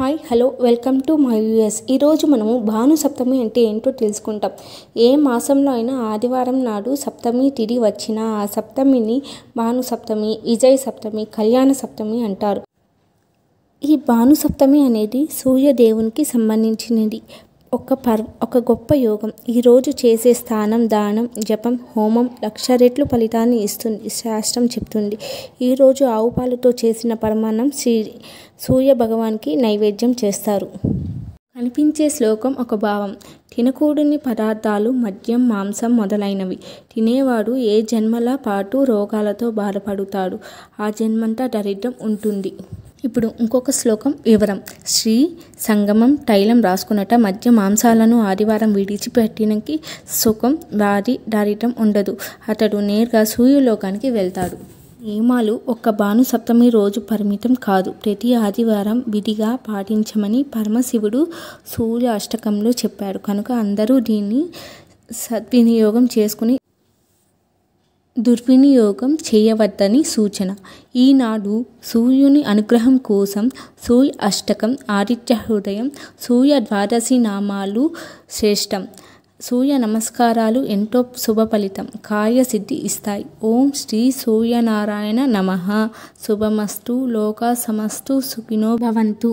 hi hello welcome to my US ఈరోజు మనము భాను సప్తమి అంటే ఏంటో తెలుసుకుంటాం ఏ మాసంలో అయినా ఆదివారం నాడు సప్తమి తిరిగి వచ్చిన ఆ సప్తమిని భాను సప్తమి విజయ సప్తమి కళ్యాణ సప్తమి అంటారు ఈ భాను సప్తమి అనేది సూర్యదేవునికి సంబంధించినది ఒక పర్వ ఒక గొప్ప యోగం ఈరోజు చేసే స్థానం దానం జపం హోమం లక్ష రెట్లు ఫలితాన్ని ఇస్తుంది శాస్త్రం చెప్తుంది ఈరోజు ఆవు పాలతో చేసిన పరమాన్నం శ్రీ సూర్య భగవాన్కి నైవేద్యం చేస్తారు కనిపించే శ్లోకం ఒక భావం తినకూడని పదార్థాలు మద్యం మాంసం మొదలైనవి తినేవాడు ఏ జన్మల పాటు రోగాలతో బాధపడుతాడు ఆ జన్మంతా దరిద్రం ఉంటుంది ఇప్పుడు ఇంకొక శ్లోకం వివరం శ్రీ సంగమం తైలం రాసుకున్నట మధ్య మాంసాలను ఆదివారం విడిచిపెట్టినకి సుఖం వారి దారిటం ఉండదు అతడు నేరుగా సూర్యలోకానికి వెళ్తాడు నియమాలు ఒక్క భానుసప్తమి సప్తమి రోజు పరిమితం కాదు ప్రతి ఆదివారం విధిగా పాటించమని పరమశివుడు సూర్య అష్టకంలో చెప్పాడు కనుక అందరూ దీన్ని సద్వినియోగం చేసుకుని దుర్వినియోగం చేయవద్దని సూచన ఈనాడు సూర్యుని అనుగ్రహం కోసం సూర్య అష్టకం ఆదిత్య హృదయం సూర్య ద్వాదశి నామాలు శ్రేష్టం సూర్య నమస్కారాలు ఎంతో శుభ ఫలితం కార్యసిద్ధి ఇస్తాయి ఓం శ్రీ సూర్యనారాయణ నమ శుభమస్తు లోక సమస్తు సుఖినో భవంతు